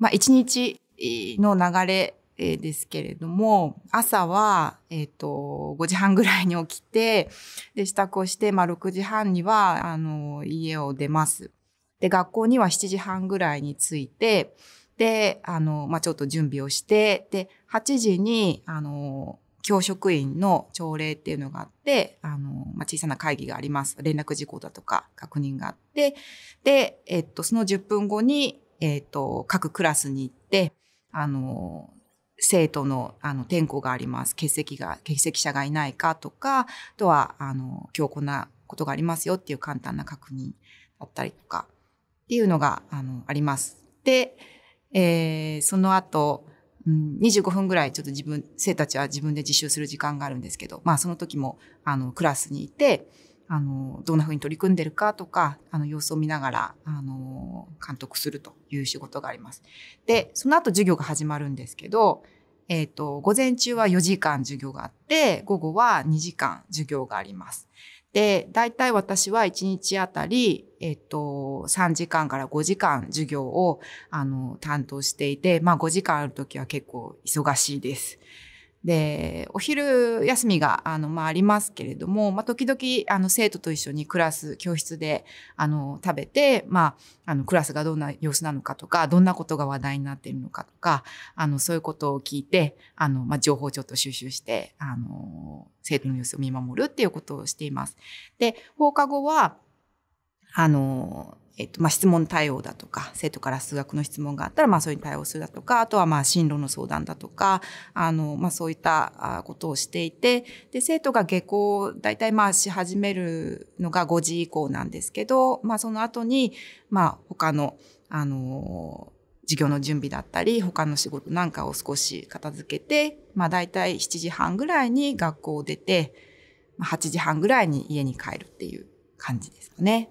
まあ、一日の流れですけれども、朝は、えっ、ー、と、5時半ぐらいに起きて、で、支度をして、まあ、6時半には、あの、家を出ます。で、学校には7時半ぐらいに着いて、で、あの、まあ、ちょっと準備をして、で、8時に、あの、教職員の朝礼っていうのがあって、あの、まあ、小さな会議があります。連絡事項だとか確認があって、で、えっと、その10分後に、えっ、ー、と、各クラスに行って、あの、生徒のあの点呼があります。欠席が、欠席者がいないかとか、あとは、あの、今日こんなことがありますよっていう簡単な確認だったりとか、っていうのが、あの、あります。で、えー、その後、うん、25分ぐらいちょっと自分、生たちは自分で自習する時間があるんですけど、まあその時も、あの、クラスにいて、あの、どんなふうに取り組んでるかとか、あの、様子を見ながら、あの、監督するという仕事があります。で、その後授業が始まるんですけど、えっ、ー、と、午前中は4時間授業があって、午後は2時間授業があります。で、大体私は1日あたり、えっ、ー、と、3時間から5時間授業を、あの、担当していて、まあ5時間ある時は結構忙しいです。でお昼休みがあの、まあ、ありますけれども、まあ、時々あの生徒と一緒にクラス教室であの食べて、まあ、あのクラスがどんな様子なのかとかどんなことが話題になっているのかとかあのそういうことを聞いてあの、まあ、情報をちょっと収集してあの生徒の様子を見守るっていうことをしています。で放課後はあの、えっと、まあ、質問対応だとか、生徒から数学の質問があったら、まあ、それに対応するだとか、あとは、まあ、進路の相談だとか、あの、まあ、そういったことをしていて、で、生徒が下校、大体、まあ、し始めるのが5時以降なんですけど、まあ、その後に、まあ、他の、あの、授業の準備だったり、他の仕事なんかを少し片付けて、まあ、大体7時半ぐらいに学校を出て、8時半ぐらいに家に帰るっていう感じですかね。